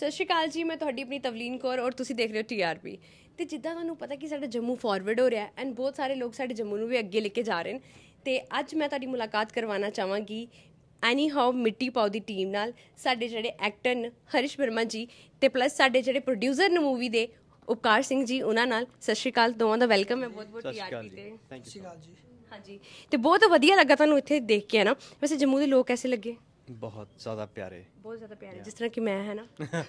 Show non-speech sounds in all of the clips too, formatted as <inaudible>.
ਸਤਿ ਸ਼੍ਰੀ ਅਕਾਲ ਜੀ ਮੈਂ ਤੁਹਾਡੀ ਆਪਣੀ ਤਵਲੀਨ ਕੌਰ ਔਰ ਤੁਸੀਂ ਦੇਖ ਰਹੇ ਹੋ ਟੀਆਰਪੀ ਤੇ ਜਿੱਦਾਂ ਤੁਹਾਨੂੰ ਪਤਾ ਕਿ ਸਾਡਾ ਜੰਮੂ ਫਾਰਵਰਡ ਹੋ ਰਿਹਾ ਐਂਡ ਬਹੁਤ ਸਾਰੇ ਲੋਕ ਸਾਡੇ ਜੰਮੂ ਨੂੰ ਵੀ ਅੱਗੇ ਲੈ ਕੇ ਜਾ ਰਹੇ ਨੇ ਤੇ ਅੱਜ ਮੈਂ ਤੁਹਾਡੀ ਮੁਲਾਕਾਤ ਕਰਵਾਉਣਾ ਚਾਹਾਂਗੀ ਐਨੀ ਹਾਉ ਮਿੱਟੀ ਪਾਉ ਦੀ ਟੀਮ ਨਾਲ ਸਾਡੇ ਜਿਹੜੇ ਐਕਟਰ ਨ ਹਰਿਸ਼ ਵਰਮਾ ਜੀ ਤੇ ਪਲੱਸ ਸਾਡੇ ਜਿਹੜੇ ਪ੍ਰੋਡਿਊਸਰ ਨੇ ਮੂਵੀ ਦੇ ਉਪਕਾਰ ਸਿੰਘ ਜੀ ਉਹਨਾਂ ਨਾਲ ਸਤਿ ਸ਼੍ਰੀ ਅਕਾਲ ਦੋਵਾਂ ਦਾ ਵੈਲਕਮ ਹੈ ਬਹੁਤ ਬਹੁਤ ਟੀਆਰਪੀ ਤੇ ਸ਼੍ਰੀ ਅਕਾਲ ਜੀ ਹਾਂਜੀ ਤੇ ਬਹੁਤ ਵਧੀਆ ਲੱਗਾ ਤੁਹਾਨੂੰ ਇੱਥੇ ਦੇਖ ਕੇ ਨਾ ਵੈਸੇ ਜੰਮੂ ਦੇ ਲੋਕ ਐਸੇ ਲੱਗੇ ਬਹੁਤ ਜ਼ਿਆਦਾ ਪਿਆਰੇ ਬਹੁਤ ਜ਼ਿਆਦਾ ਪਿਆਰੇ ਜਿਸ ਤਰ੍ਹਾਂ ਕਿ ਮੈਂ ਹੈ ਨਾ <laughs>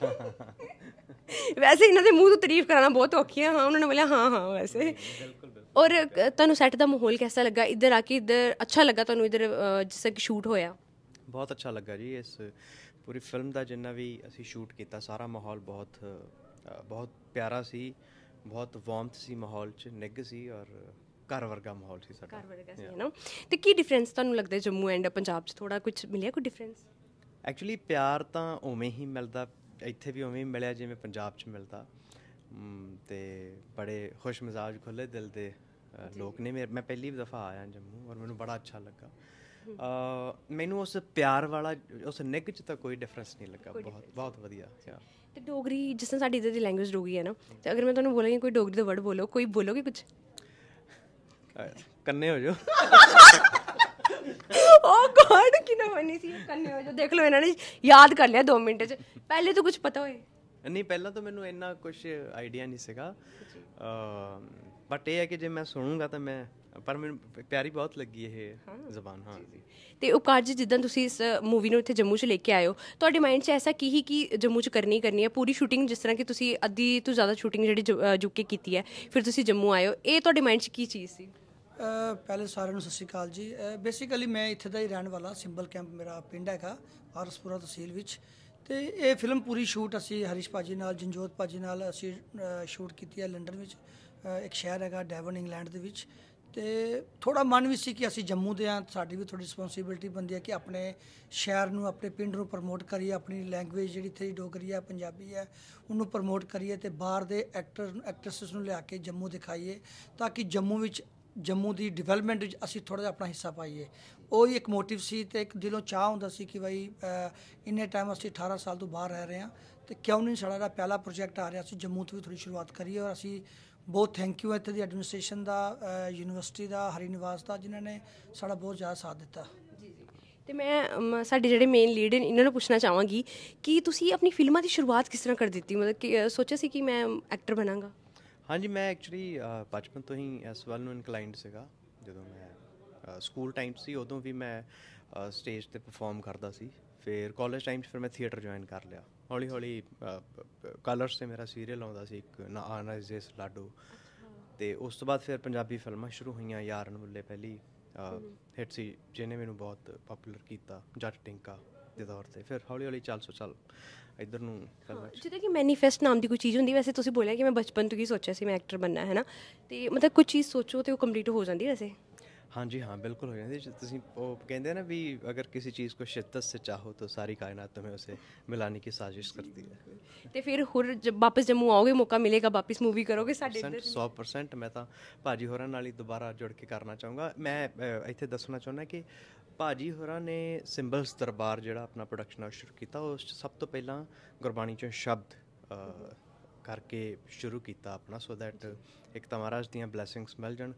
ਵੈਸੇ ਇਹਨਾਂ ਦੇ ਮੂੰਹ ਤੋਂ ਤਾਰੀਫ ਕਰਾਣਾ ਬਹੁਤ ਔਖੀ ਹੈ ਹਾਂ ਉਹਨਾਂ ਨੇ ਬੋਲਿਆ ਹਾਂ ਹਾਂ ਵੈਸੇ ਔਰ ਤੁਹਾਨੂੰ ਸੈੱਟ ਦਾ ਮਾਹੌਲ ਕਿਹਦਾ ਲੱਗਾ ਇੱਧਰ ਆ ਕੇ ਇੱਧਰ ਅੱਛਾ ਲੱਗਾ ਤੁਹਾਨੂੰ ਇੱਧਰ ਜਿਸ ਤਰ੍ਹਾਂ ਕਿ ਸ਼ੂਟ ਹੋਇਆ ਬਹੁਤ ਅੱਛਾ ਲੱਗਾ ਜੀ ਇਸ ਪੂਰੀ ਫਿਲਮ ਦਾ ਜਿੰਨਾ ਵੀ ਅਸੀਂ ਸ਼ੂਟ ਕੀਤਾ ਸਾਰਾ ਮਾਹੌਲ ਬਹੁਤ ਬਹੁਤ ਪਿਆਰਾ ਸੀ ਬਹੁਤ ਵਾਰਮਥ ਸੀ ਮਾਹੌਲ 'ਚ ਨਿੱਗ ਸੀ ਔਰ ਘਰ ਵਰਗਾ ਮਾਹੌਲ ਸੀ ਸਾਡਾ ਘਰ ਵਰਗਾ ਸੀ ਨਾ ਤੇ ਕੀ ਡਿਫਰੈਂਸ ਤੁਹਾਨੂੰ ਲੱਗਦਾ ਜੰਮੂ ਐਂਡ ਪੰਜਾਬ 'ਚ ਥੋੜਾ ਕੁਝ ਮਿਲਿਆ ਕੋਈ ਡਿਫਰੈਂਸ ਐਕਚੁਅਲੀ ਪਿਆਰ ਤਾਂ ਉਵੇਂ ਹੀ ਮਿਲਦਾ ਇੱਥੇ ਵੀ ਉਵੇਂ ਹੀ ਮਿਲਿਆ ਜਿਵੇਂ ਪੰਜਾਬ 'ਚ ਮਿਲਦਾ ਤੇ ਬੜੇ ਖੁਸ਼ ਮਿਜ਼ਾਜ ਖੁੱਲੇ ਦਿਲ ਦੇ ਲੋਕ ਨੇ ਮੈਂ ਪਹਿਲੀ ਵਾਰ ਆਇਆ ਜੰਮੂ ਔਰ ਮੈਨੂੰ ਬੜਾ ਅੱਛਾ ਲੱਗਾ ਮੈਨੂੰ ਉਸ ਪਿਆਰ ਵਾਲਾ ਉਸ ਨਿੱਗ ਚ ਤਾਂ ਕੋਈ ਡਿਫਰੈਂਸ ਨਹੀਂ ਲੱਗਾ ਬਹੁਤ ਬਹੁਤ ਵਧੀਆ ਤੇ ਡੋਗਰੀ ਜਿਸ ਤਰ੍ਹਾਂ ਸਾਡੀ ਇੱਧਰ ਦੀ ਲੈਂਗੁਏਜ ਡੋਗਰੀ ਹੈ ਨਾ ਤੇ ਅਗਰ ਮੈਂ ਤੁਹਾਨੂੰ ਬੋਲਾਂ ਕੋਈ ਡੋਗਰੀ ਦਾ ਵਰਡ ਬੋਲੋ ਕੋਈ ਬੋਲੋਗੇ ਕੁਝ ਕੰਨੇ ਹੋ ਜੋ ਓ <laughs> ਗੋਡ ਕਿਨਾ ਬਣੀ ਸੀ ਕੰਨੇ ਹੋ ਜੋ ਦੇਖ ਲਓ ਇਹਨਾਂ ਨੇ ਯਾਦ ਕਰ ਲਿਆ 2 ਮਿੰਟ ਚ ਪਹਿਲੇ ਤਾਂ ਕੁਝ ਪਤਾ ਹੋਏ ਨਹੀਂ ਪਹਿਲਾਂ ਤਾਂ ਮੈਨੂੰ ਇੰਨਾ ਕੁਝ ਆਈਡੀਆ ਨਹੀਂ ਸੀਗਾ ਬਟ ਇਹ ਹੈ ਕਿ ਜੇ ਮੈਂ ਸੁਣੂੰਗਾ ਤਾਂ ਮੈਂ ਪਰ ਮੈਨੂੰ ਪਿਆਰੀ ਬਹੁਤ ਲੱਗੀ ਇਹ ਜ਼ਬਾਨ ਹਾਂ ਤੇ ਉਪਕਾਰ ਜੀ ਜਿੱਦਾਂ ਤੁਸੀਂ ਇਸ ਮੂਵੀ ਨੂੰ ਇੱਥੇ ਜੰਮੂ 'ਚ ਲੈ ਕੇ ਆਇਓ ਤੁਹਾਡੇ ਮਾਈਂਡ 'ਚ ਐਸਾ ਕੀ ਹੀ ਕਿ ਜੰਮੂ 'ਚ ਕਰਨੀ ਕਰਨੀ ਹੈ ਪੂਰੀ ਸ਼ੂਟਿੰਗ ਜਿਸ ਤਰ੍ਹਾਂ ਕਿ ਤੁਸੀਂ ਅੱਧੀ ਤੋਂ ਜ਼ਿਆਦਾ ਸ਼ੂਟਿੰਗ ਜਿਹੜੀ ਜੁਕੇ ਕੀਤੀ ਹੈ ਫਿਰ ਤੁਸੀਂ ਜੰਮੂ ਆਇਓ ਇਹ ਤੁਹਾਡੇ ਮਾਈਂਡ 'ਚ ਕੀ ਚੀਜ਼ ਸੀ ਪਹਿਲੇ ਸਾਰਿਆਂ ਨੂੰ ਸਤਿ ਸ਼੍ਰੀ ਅਕਾਲ ਜੀ ਬੇਸਿਕਲੀ ਮੈਂ ਇੱਥੇ ਦਾ ਹੀ ਰਹਿਣ ਵਾਲਾ ਸਿੰਬਲ ਕੈਂਪ ਮੇਰਾ ਪਿੰਡ ਹੈਗਾ ਆਰਸਪੁਰਾ ਤਹਿਸੀਲ ਵਿੱਚ ਤੇ ਇਹ ਫਿਲਮ ਪੂਰੀ ਸ਼ੂਟ ਅਸੀਂ ਹਰੀਸ਼ ਭਾਜੀ ਨਾਲ ਜੰਜੋਤ ਪਾਜੀ ਨਾਲ ਅਸੀਂ ਸ਼ੂਟ ਕੀਤੀ ਹੈ ਲੰਡਨ ਵਿੱਚ ਇੱਕ ਸ਼ਹਿਰ ਹੈਗਾ ਡੈਵਨ ਇੰਗਲੈਂਡ ਦੇ ਵਿੱਚ ਤੇ ਥੋੜਾ ਮਨ ਵੀ ਸੀ ਕਿ ਅਸੀਂ ਜੰਮੂ ਦੇ ਆ ਸਾਡੀ ਵੀ ਥੋੜੀ ਰਿਸਪੌਂਸਿਬਿਲਟੀ ਬੰਦੀ ਹੈ ਕਿ ਆਪਣੇ ਸ਼ਹਿਰ ਨੂੰ ਆਪਣੇ ਪਿੰਡ ਨੂੰ ਪ੍ਰਮੋਟ ਕਰੀਏ ਆਪਣੀ ਲੈਂਗੁਏਜ ਜਿਹੜੀ ਥਰੀ ਡੋਗਰੀ ਹੈ ਪੰਜਾਬੀ ਹੈ ਉਹਨੂੰ ਪ੍ਰਮੋਟ ਕਰੀਏ ਤੇ ਬਾਹਰ ਦੇ ਐਕਟਰ ਐਕਟ੍ਰੈਸਸ ਨੂੰ ਲਿਆ ਕੇ ਜੰਮੂ ਦਿਖਾਈਏ ਤਾਂ ਕਿ ਜੰਮੂ ਵਿੱਚ ਜੰਮੂ ਦੀ ਡਿਵੈਲਪਮੈਂਟ ਵਿੱਚ ਅਸੀਂ ਥੋੜਾ ਜਿਹਾ ਆਪਣਾ ਹਿੱਸਾ ਪਾਈਏ ਉਹ ਹੀ ਇੱਕ ਮੋਟਿਵ ਸੀ ਤੇ ਇੱਕ ਦਿਲੋਂ ਚਾਹ ਹੁੰਦਾ ਸੀ ਕਿ ਭਾਈ ਇੰਨੇ ਟਾਈਮ ਅਸੀਂ 18 ਸਾਲ ਤੋਂ ਬਾਹਰ ਰਹਿ ਰਹੇ ਹਾਂ ਤੇ ਕਿਉਂ ਨਹੀਂ ਸਾਡਾ ਪਹਿਲਾ ਪ੍ਰੋਜੈਕਟ ਆ ਰਿਹਾ ਸੀ ਜੰਮੂ ਤੋਂ ਵੀ ਥੋੜੀ ਸ਼ੁਰੂਆਤ ਕਰੀਏ ਔਰ ਅਸੀਂ ਬਹੁਤ ਥੈਂਕ ਯੂ ਇੱਥੇ ਦੀ ਐਡਮਿਨਿਸਟ੍ਰੇਸ਼ਨ ਦਾ ਯੂਨੀਵਰਸਿਟੀ ਦਾ ਹਰੀ ਨਿਵਾਸ ਦਾ ਜਿਨ੍ਹਾਂ ਨੇ ਸਾਡਾ ਬਹੁਤ ਜ਼ਿਆਦਾ ਸਾਥ ਦਿੱਤਾ ਤੇ ਮੈਂ ਸਾਡੇ ਜਿਹੜੇ ਮੇਨ ਲੀਡ ਨੇ ਇਹਨਾਂ ਨੂੰ ਪੁੱਛਣਾ ਚਾਹਾਂਗੀ ਕਿ ਤੁਸੀਂ ਆਪਣੀ ਫਿਲਮਾਂ ਦੀ ਸ਼ੁਰੂਆਤ ਕਿਸ ਤਰ੍ਹਾਂ ਕਰ ਦਿੱਤੀ ਮਤਲਬ ਕਿ ਸੋਚਿਆ ਸੀ ਕਿ ਮੈਂ ਐਕਟਰ ਬਣਾਂਗਾ ਹਾਂਜੀ ਮੈਂ ਐਕਚੁਅਲੀ ਬਚਪਨ ਤੋਂ ਹੀ ਇਸ ਵੱਲ ਨੂੰ ਇਨਕਲਾਈਨਡ ਸੀਗਾ ਜਦੋਂ ਮੈਂ ਸਕੂਲ ਟਾਈਮ ਸੀ ਉਦੋਂ ਵੀ ਮੈਂ ਸਟੇਜ ਤੇ ਪਰਫਾਰਮ ਕਰਦਾ ਸੀ ਫਿਰ ਕਾਲਜ ਟਾਈਮ 'ਚ ਫਿਰ ਮੈਂ ਥੀਏਟਰ ਜੁਆਇਨ ਕਰ ਲਿਆ ਹੌਲੀ ਹੌਲੀ ਕਲਰਸ ਤੇ ਮੇਰਾ ਸੀਰੀਅਲ ਆਉਂਦਾ ਸੀ ਇੱਕ ਨਾ ਆਨਾ ਇਸ ਲਾਡੋ ਤੇ ਉਸ ਤੋਂ ਬਾਅਦ ਫਿਰ ਪੰਜਾਬੀ ਫਿਲਮਾਂ ਸ਼ੁਰੂ ਹੋਈਆਂ ਯਾਰਨ ਮੁੱਲੇ ਪਹਿਲੀ ਹਿੱਟ ਸੀ ਜਿਹਨੇ ਮੈਨੂੰ ਬਹੁਤ ਪਪੂਲਰ ਕੀਤਾ ਜੱਟ ਟਿੰਕਾ ਦੇ ਤੌਰ ਤੇ ਫਿਰ ਹੌਲੀ ਹੌਲੀ ਚੱਲ ਸੋ ਚੱਲ ਇਧਰ ਨੂੰ ਕਰਨਾ ਕਿ ਮੈਨੀਫੈਸਟ ਨਾਮ ਦੀ ਕੋਈ ਚੀਜ਼ ਹੁੰਦੀ ਵੈਸੇ ਤੁਸੀਂ ਬੋਲਿਆ ਕਿ ਮੈਂ ਬਚਪਨ ਤੋਂ ਹੀ ਸੋਚਿਆ ਸੀ ਮੈਂ ਐਕਟਰ ਬੰਨਾ ਹੈ ਨਾ ਤੇ ਮਤਲਬ ਕੋਈ ਚੀਜ਼ ਸੋਚੋ ਤੇ ਉਹ ਕੰਪਲੀਟ ਹੋ ਜਾਂਦੀ ਵੈਸੇ ਹਾਂਜੀ ਹਾਂ ਬਿਲਕੁਲ ਹੋ ਜਾਂਦੀ ਜੇ ਤੁਸੀਂ ਉਹ ਕਹਿੰਦੇ ਨਾ ਵੀ ਅਗਰ ਕਿਸੇ ਚੀਜ਼ ਕੋ ਸ਼ਿੱਤਤ ਸੇ ਚਾਹੋ ਤਾਂ ਸਾਰੀ ਕਾਇਨਾਤ तुम्हें ਉਸੇ ਮਿਲਾਨੇ ਕੀ ਸਾਜ਼ਿਸ਼ ਕਰਦੀ ਹੈ ਤੇ ਫਿਰ ਹੁਰ ਜਬ ਵਾਪਸ ਜੰਮੂ ਆਓਗੇ ਮੌਕਾ ਮਿਲੇਗਾ ਵਾਪਸ ਮੂਵੀ ਕਰੋਗੇ ਸਾਡੇ ਇੱਧਰ 100% ਮੈਂ ਤਾਂ ਭਾਜੀ ਹੋਰਾਂ ਨਾਲ ਹੀ ਦੁਬਾਰਾ ਜੁੜ ਕੇ ਕਰਨਾ ਚਾਹੂੰਗਾ ਮੈਂ ਇੱਥੇ ਦੱਸਣਾ ਚਾਹੁੰਦਾ ਕਿ ਭਾਜੀ ਹੋਰਾਂ ਨੇ ਸਿੰਬਲਸ ਦਰਬਾਰ ਜਿਹੜਾ ਆਪਣਾ ਪ੍ਰੋਡਕਸ਼ਨ ਸ਼ੁਰੂ ਕੀਤਾ ਉਸ ਸਭ ਤੋਂ ਪਹਿਲਾਂ ਗੁਰਬਾਣੀ ਚੋਂ ਸ਼ਬਦ ਕਰਕੇ ਸ਼ੁਰੂ ਕੀਤਾ ਆਪਣਾ ਸੋ ਦੈਟ ਇੱਕ ਤਾਂ ਮਹਾਰਾਜ ਦੀਆਂ ਬਲੇਸਿੰਗਸ ਮਿਲ ਜਾਣ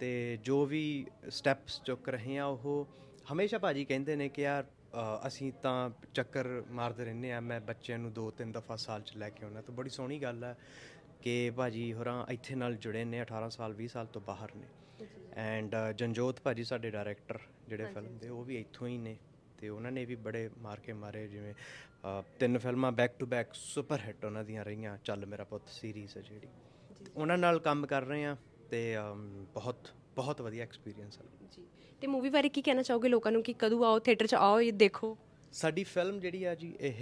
ਤੇ ਜੋ ਵੀ ਸਟੈਪਸ ਚੁੱਕ ਰਹੇ ਆ ਉਹ ਹਮੇਸ਼ਾ ਭਾਜੀ ਕਹਿੰਦੇ ਨੇ ਕਿ ਯਾਰ ਅਸੀਂ ਤਾਂ ਚੱਕਰ ਮਾਰਦੇ ਰਹਿੰਦੇ ਆ ਮੈਂ ਬੱਚਿਆਂ ਨੂੰ ਦੋ ਤਿੰਨ ਦਫਾ ਸਾਲ ਚ ਲੈ ਕੇ ਆਉਣਾ ਤਾਂ ਬੜੀ ਸੋਹਣੀ ਗੱਲ ਆ ਕਿ ਭਾਜੀ ਹੋਰਾਂ ਇੱਥੇ ਨਾਲ ਜੁੜੇ ਨੇ 18 ਸਾਲ 20 ਸਾਲ ਤੋਂ ਬਾਹਰ ਨੇ ਐਂਡ ਜਨਜੋਤ ਭਾਜੀ ਸਾਡੇ ਡਾਇਰੈਕਟਰ ਜਿਹੜੇ ਫਿਲਮ ਦੇ ਉਹ ਵੀ ਇੱਥੋਂ ਹੀ ਨੇ ਤੇ ਉਹਨਾਂ ਨੇ ਵੀ ਬੜੇ ਮਾਰਕੇ ਮਾਰੇ ਜਿਵੇਂ ਤਿੰਨ ਫਿਲਮਾਂ back to back super hit ਉਹਨਾਂ ਦੀਆਂ ਰਹੀਆਂ ਚੱਲ ਮੇਰਾ ਪੁੱਤ ਸੀਰੀਜ਼ ਹੈ ਜਿਹੜੀ ਉਹਨਾਂ ਨਾਲ ਕੰਮ ਕਰ ਰਹੇ ਆ ਤੇ ਬਹੁਤ ਬਹੁਤ ਵਧੀਆ ਐਕਸਪੀਰੀਅੰਸ ਹੈ ਜੀ ਤੇ ਮੂਵੀ ਬਾਰੇ ਕੀ ਕਹਿਣਾ ਚਾਹੋਗੇ ਲੋਕਾਂ ਨੂੰ ਕਿ ਕਦੋਂ ਆਓ ਥੀਏਟਰ 'ਚ ਆਓ ਇਹ ਦੇਖੋ ਸਾਡੀ ਫਿਲਮ ਜਿਹੜੀ ਆ ਜੀ ਇਹ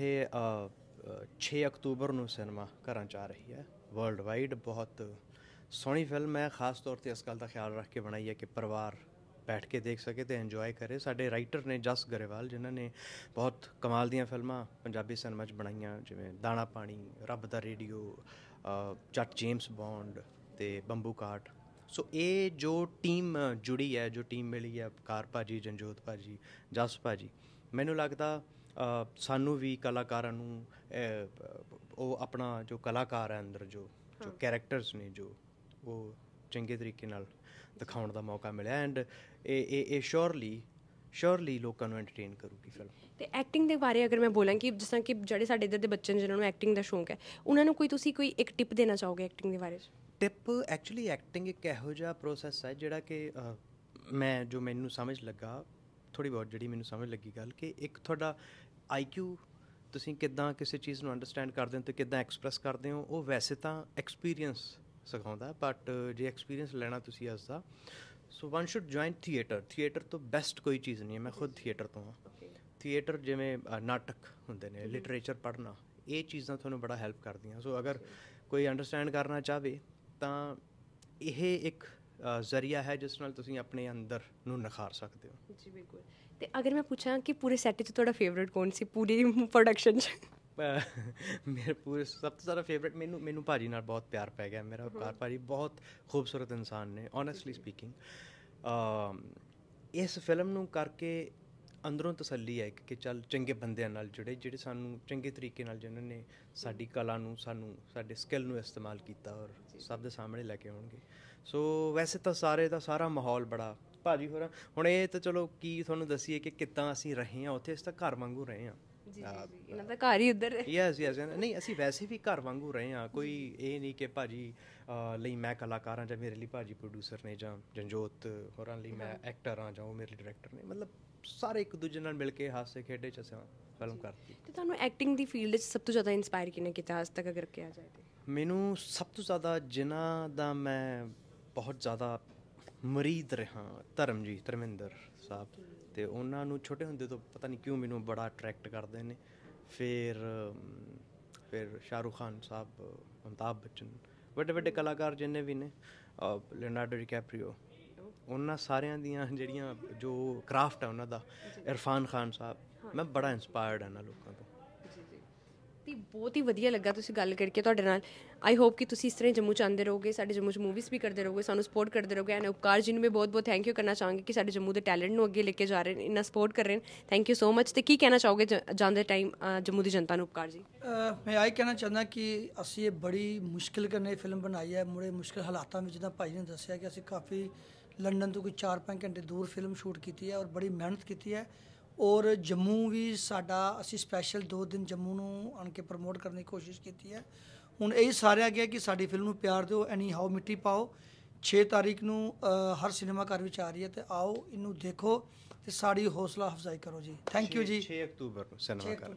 6 ਅਕਤੂਬਰ ਨੂੰ ਸਿਨੇਮਾ ਘਰਾਂ 'ਚ ਆ ਰਹੀ ਹੈ ਵਰਲਡ ਵਾਈਡ ਬਹੁਤ ਸੋਹਣੀ ਫਿਲਮ ਹੈ ਖਾਸ ਤੌਰ ਤੇ ਇਸ ਗੱਲ ਦਾ ਖਿਆਲ ਰੱਖ ਕੇ ਬਣਾਈ ਹੈ ਕਿ ਪਰਿਵਾਰ ਬੈਠ ਕੇ ਦੇਖ ਸਕੇ ਤੇ ਇੰਜੋਏ ਕਰੇ ਸਾਡੇ ਰਾਈਟਰ ਨੇ ਜਸ ਗਰੇਵਾਲ ਜਿਨ੍ਹਾਂ ਨੇ ਬਹੁਤ ਕਮਾਲ ਦੀਆਂ ਫਿਲਮਾਂ ਪੰਜਾਬੀ ਸਿਨੇਮਾ 'ਚ ਬਣਾਈਆਂ ਜਿਵੇਂ ਦਾਣਾ ਪਾਣੀ ਰੱਬ ਦਾ ਰੇਡੀਓ ਚਟ ਜੇਮਸ ਬੌਂਡ ਤੇ ਬੰਬੂ ਕਾਟ ਸੋ ਇਹ ਜੋ ਟੀਮ ਜੁੜੀ ਹੈ ਜੋ ਟੀਮ ਮਿਲੀ ਹੈ ਕਾਰ ਭਾਜੀ ਜੰਜੋਤ ਭਾਜੀ ਜਸ ਭਾਜੀ ਮੈਨੂੰ ਲੱਗਦਾ ਸਾਨੂੰ ਵੀ ਕਲਾਕਾਰਾਂ ਨੂੰ ਉਹ ਆਪਣਾ ਜੋ ਕਲਾਕਾਰ ਹੈ ਅੰਦਰ ਜੋ ਜੋ ਕੈਰੈਕਟਰਸ ਨੇ ਜੋ ਉਹ ਚੰਗੇ ਤਰੀਕੇ ਨਾਲ ਦਿਖਾਉਣ ਦਾ ਮੌਕਾ ਮਿਲਿਆ ਐਂਡ ਇਹ ਇਹ ਇਹ ਸ਼ੋਰਲੀ ਸ਼ੋਰਲੀ ਲੋਕਾਂ ਨੂੰ ਐਂਟਰਟੇਨ ਕਰੂਗੀ ਫਿਲਮ ਤੇ ਐਕਟਿੰਗ ਦੇ ਬਾਰੇ ਅਗਰ ਮੈਂ ਬੋਲਾਂ ਕਿ ਜਿਸ ਤਰ੍ਹਾਂ ਕਿ ਜਿਹੜੇ ਸਾਡੇ ਇੱਧਰ ਦੇ ਬੱਚੇ ਨੇ ਜਿਨ੍ਹਾਂ ਨੂੰ ਐਕਟਿੰਗ ਦਾ ਸ਼ੌਂਕ ਹੈ ਉਹਨਾਂ ਨੂੰ ਕੋਈ ਤੁਸੀਂ ਕੋਈ ਇੱਕ ਟਿਪ ਦੇਣਾ ਚਾਹੋਗੇ ਐਕਟਿੰਗ ਦੇ ਬਾਰੇ ਟਿਪ ਐਕਚੁਅਲੀ ਐਕਟਿੰਗ ਇੱਕ ਇਹੋ ਜਿਹਾ ਪ੍ਰੋਸੈਸ ਹੈ ਜਿਹੜਾ ਕਿ ਮੈਂ ਜੋ ਮੈਨੂੰ ਸਮਝ ਲੱਗਾ ਥੋੜੀ ਬਹੁਤ ਜਿਹੜੀ ਮੈਨੂੰ ਸਮਝ ਲੱਗੀ ਗੱਲ ਕਿ ਇੱਕ ਤੁਹਾਡਾ ਆਈਕਿਊ ਤੁਸੀਂ ਕਿਦਾਂ ਕਿਸੇ ਚੀਜ਼ ਨੂੰ ਅੰਡਰਸਟੈਂਡ ਕਰਦੇ ਹੋ ਤੇ ਕਿਦਾਂ ਐਕਸਪ੍ਰੈਸ ਕਰਦੇ ਹੋ ਉਹ ਵੈਸੇ ਤਾਂ ਐਕਸਪੀਰੀਅੰਸ ਸਿਖਾਉਂਦਾ ਬਟ ਜੇ ਐਕਸਪੀਰੀਅੰਸ ਲੈਣਾ ਤੁਸੀਂ ਅੱਜ ਦਾ so one should join theatre theatre ਤੋਂ ਬੈਸਟ ਕੋਈ ਚੀਜ਼ ਨਹੀਂ ਹੈ ਮੈਂ ਖੁਦ ਥੀਏਟਰ ਤੋਂ ਹਾਂ ਥੀਏਟਰ ਜਿਵੇਂ ਨਾਟਕ ਹੁੰਦੇ ਨੇ ਲਿਟਰੇਚਰ ਪੜ੍ਹਨਾ ਇਹ ਚੀਜ਼ਾਂ ਤੁਹਾਨੂੰ ਬੜਾ ਹੈਲਪ ਕਰਦੀਆਂ ਸੋ ਅਗਰ ਕੋਈ ਅੰਡਰਸਟੈਂਡ ਕਰਨਾ ਚਾਹਵੇ ਤਾਂ ਇਹ ਇੱਕ ਜ਼ਰੀਆ ਹੈ ਜਿਸ ਨਾਲ ਤੁਸੀਂ ਆਪਣੇ ਅੰਦਰ ਨੂੰ ਨਿਖਾਰ ਸਕਦੇ ਹੋ ਜੀ ਬਿਲਕੁਲ ਤੇ ਅਗਰ ਮੈਂ ਪੁੱਛਾਂ ਕਿ ਪੂਰੇ ਸੈੱਟ 'ਚ ਤੁਹਾਡਾ ਫੇਵਰਿਟ ਕੌਣ ਸੀ ਪੂਰੀ ਪ੍ਰੋਡਕਸ਼ਨ 'ਚ ਮੇਰੇ ਪੂਰੇ ਸਭ ਤੋਂ ਜ਼ਿਆਦਾ ਫੇਵਰਿਟ ਮੈਨੂੰ ਮੈਨੂੰ ਭਾਜੀ ਨਾਲ ਬਹੁਤ ਪਿਆਰ ਪੈ ਗਿਆ ਮੇਰਾ ਪਿਆਰ ਭਾਜੀ ਬਹੁਤ ਖੂਬਸੂਰਤ ਇਨਸਾਨ ਨੇ ਓਨੈਸਟਲੀ ਸਪੀਕਿੰਗ ਇਸ ਫਿਲਮ ਨੂੰ ਕਰਕੇ ਅੰਦਰੋਂ ਤਸੱਲੀ ਹੈ ਕਿ ਚੱਲ ਚੰਗੇ ਬੰਦਿਆਂ ਨਾਲ ਜੁੜੇ ਜਿਹੜੇ ਸਾਨੂੰ ਚੰਗੇ ਤਰੀਕੇ ਨਾਲ ਜਿਨ੍ਹਾਂ ਨੇ ਸਾਡੀ ਕਲਾ ਨੂੰ ਸਾਨੂੰ ਸਾਡੇ ਸਕਿੱਲ ਨੂੰ ਇਸਤੇਮਾਲ ਕੀਤਾ ਔਰ ਸਭ ਦੇ ਸਾਹਮਣੇ ਲੈ ਕੇ ਆਉਣਗੇ ਸੋ ਵੈਸੇ ਤਾਂ ਸਾਰੇ ਦਾ ਸਾਰਾ ਮਾਹੌਲ ਬੜਾ ਭਾਜੀ ਹੋਰ ਹੁਣ ਇਹ ਤਾਂ ਚਲੋ ਕੀ ਤੁਹਾਨੂੰ ਦਸੀਏ ਕਿ ਕਿੱਦਾਂ ਅਸੀਂ ਰਹੇ ਹਾਂ ਉੱਥੇ ਇਸ ਤਾਂ ਘਰ ਵਾਂਗੂ ਰਹੇ ਹਾਂ ਜੀ ਇਹਨਾਂ ਦਾ ਘਰ ਹੀ ਉਧਰ ਯੈਸ ਯੈਸ ਨਹੀਂ ਅਸੀਂ ਵੈਸੇ ਵੀ ਘਰ ਵਾਂਗੂ ਰਹੇ ਆ ਕੋਈ ਇਹ ਨਹੀਂ ਕਿ ਭਾਜੀ ਲਈ ਮੈਂ ਕਲਾਕਾਰ ਆ ਜਾਂ ਮੇਰੇ ਲਈ ਭਾਜੀ ਪ੍ਰੋਡਿਊਸਰ ਨੇ ਜਾਂ ਜੰਜੋਤ ਹੋਰਾਂ ਲਈ ਮੈਂ ਐਕਟਰ ਆ ਜਾਂ ਉਹ ਮੇਰੇ ਲਈ ਡਾਇਰੈਕਟਰ ਨੇ ਮਤਲਬ ਸਾਰੇ ਇੱਕ ਦੂਜੇ ਨਾਲ ਮਿਲ ਕੇ ਹਾਸੇ ਖੇਡੇ ਚ ਅਸਾਂ ਫਿਲਮ ਕਰਦੇ ਤੇ ਤੁਹਾਨੂੰ ਐਕਟਿੰਗ ਦੀ ਫੀਲਡ ਵਿੱਚ ਸਭ ਤੋਂ ਜ਼ਿਆਦਾ ਇਨਸਪਾਇਰ ਕਿਨੇ ਕੀਤਾ ਅਜ ਤੱਕ ਅਗਰ ਕਿਹਾ ਜਾਏ ਤੇ ਮੈਨੂੰ ਸਭ ਤੋਂ ਜ਼ਿਆਦਾ ਜਿਨ੍ਹਾਂ ਦਾ ਮੈਂ ਬਹੁਤ ਜ਼ਿਆਦਾ ਮਰੀਦ ਰਹਾ ਧਰਮਜੀਤ ਧਰਮਿੰਦਰ ਸਾਹਿਬ ਤੇ ਉਹਨਾਂ ਨੂੰ ਛੋਟੇ ਹੁੰਦੇ ਤੋਂ ਪਤਾ ਨਹੀਂ ਕਿਉਂ ਮੈਨੂੰ ਬੜਾ ਅਟਰੈਕਟ ਕਰਦੇ ਨੇ ਫਿਰ ਫਿਰ ਸ਼ਾਹਰੁਖ ਖਾਨ ਸਾਹਿਬ ਅਮਤਾਬ ਬਚਨ ਵੱਡੇ ਵੱਡੇ ਕਲਾਕਾਰ ਜਿੰਨੇ ਵੀ ਨੇ ਲੈਨਾਰਡੋ ਡਿਕੈਪਰੀਓ ਉਹਨਾਂ ਸਾਰਿਆਂ ਦੀਆਂ ਜਿਹੜੀਆਂ ਜੋ ਕਰਾਫਟ ਹੈ ਉਹਨਾਂ ਦਾ ਇਰਫਾਨ ਖਾਨ ਸਾਹਿਬ ਮੈਂ ਬੜਾ ਇਨਸਪਾਇਰਡ ਹਾਂ ਨਾ ਲੋਕਾਂ ਤੋਂ ਤੇ ਬਹੁਤ ਹੀ ਵਧੀਆ ਲੱਗਾ ਤੁਸੀਂ ਗੱਲ ਕਰਕੇ ਤੁਹਾਡੇ ਨਾਲ ਆਈ ਹੋਪ ਕਿ ਤੁਸੀਂ ਇਸ ਤਰ੍ਹਾਂ ਜੰਮੂ ਚ ਆਂਦੇ ਰਹੋਗੇ ਸਾਡੇ ਜੰਮੂ ਚ ਮੂਵੀਜ਼ ਵੀ ਕਰਦੇ ਰਹੋਗੇ ਸਾਨੂੰ ਸਪੋਰਟ ਕਰਦੇ ਰਹੋਗੇ ਐਂਡ ਉਪਕਾਰ ਜੀ ਨੂੰ ਮੈਂ ਬਹੁਤ ਬਹੁਤ ਥੈਂਕ ਯੂ ਕਰਨਾ ਚਾਹਾਂਗੀ ਕਿ ਸਾਡੇ ਜੰਮੂ ਦੇ ਟੈਲੈਂਟ ਨੂੰ ਅੱਗੇ ਲੈ ਕੇ ਜਾ ਰਹੇ ਨੇ ਇੰਨਾ ਸਪੋਰਟ ਕਰ ਰਹੇ ਨੇ ਥੈਂਕ ਯੂ ਸੋ ਮਚ ਤੇ ਕੀ ਕਹਿਣਾ ਚਾਹੋਗੇ ਜਾਂਦੇ ਟਾਈਮ ਜੰਮੂ ਦੀ ਜਨਤਾ ਨੂੰ ਉਪਕਾਰ ਜੀ ਮੈਂ ਆਈ ਕਹਿਣਾ ਚਾਹੁੰਦਾ ਕਿ ਅਸੀਂ ਇਹ ਬੜੀ ਮੁਸ਼ਕਿਲ ਕਰਨੇ ਫਿਲਮ ਬਣਾਈ ਹੈ ਮੁੜੇ ਮੁਸ਼ਕਿਲ ਹਾਲਾਤਾਂ ਵਿੱਚ ਜਿੱਦਾਂ ਭਾਈ ਨੇ ਦੱਸਿਆ ਕਿ ਅਸੀਂ ਕਾਫੀ ਲੰਡਨ ਤੋਂ ਕੋਈ 4-5 ਘੰਟੇ ਦੂਰ ਫਿਲਮ ਸ਼ੂਟ ਕੀਤੀ ਹੈ ਔਰ ਬੜੀ ਮਿਹਨਤ ਕੀਤੀ ਹੈ ਔਰ ਜੰਮੂ ਵੀ ਸਾਡਾ ਅਸੀਂ ਸਪੈਸ਼ਲ 2 ਦਿਨ ਜੰਮੂ ਨੂੰ ਆਣ ਕੇ ਪ੍ਰਮੋਟ ਕਰਨ ਦੀ ਕੋਸ਼ਿਸ਼ ਕੀਤੀ ਹੈ ਹੁਣ ਇਹ ਸਾਰਿਆਂ ਗਿਆ ਕਿ ਸਾਡੀ ਫਿਲਮ ਨੂੰ ਪਿਆਰ ਦਿਓ ਐਨੀ ਹਾਉ ਮਿੱਟੀ ਪਾਓ 6 ਤਾਰੀਖ ਨੂੰ ਹਰ ਸਿਨੇਮਾ ਘਰ ਵਿੱਚ ਆ ਰਹੀ ਹੈ ਤੇ ਆਓ ਇਹਨੂੰ ਦੇਖੋ ਤੇ ਸਾਡੀ ਹੌਸਲਾ ਅਫਜ਼ਾਈ ਕਰੋ ਜੀ ਥੈਂਕ ਯੂ ਜੀ 6 ਅਕਤੂਬਰ ਨੂੰ ਸਿਨੇਮਾ ਘਰ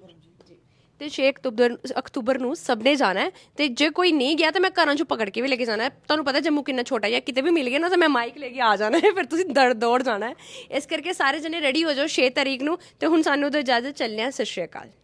ਤੇ 6 ਅਕਤੂਬਰ ਅਕਤੂਬਰ ਨੂੰ ਸਭ ਨੇ ਜਾਣਾ ਹੈ ਤੇ ਜੇ ਕੋਈ ਨਹੀਂ ਗਿਆ ਤਾਂ ਮੈਂ ਘਰਾਂ ਚੋਂ ਪਕੜ ਕੇ ਵੀ ਲੈ ਕੇ ਜਾਣਾ ਹੈ ਤੁਹਾਨੂੰ ਪਤਾ ਜੰਮੂ ਕਿੰਨਾ ਛੋਟਾ ਹੈ ਕਿਤੇ ਵੀ ਮਿਲ ਗਿਆ ਨਾ ਤਾਂ ਮੈਂ ਮਾਈਕ ਲੈ ਕੇ ਆ ਜਾਣਾ ਹੈ ਫਿਰ ਤੁਸੀਂ ਦੜ ਦੌੜ ਜਾਣਾ ਹੈ ਇਸ ਕਰਕੇ ਸਾਰੇ ਜਣੇ ਰੈਡੀ ਹੋ ਜਾਓ 6 ਤਰੀਕ ਨੂੰ ਤੇ ਹੁਣ ਸਾਨੂੰ ਤਾਂ ਇਜਾਜ਼ਤ ਚੱਲਿਆ ਆ ਅਕਾਲ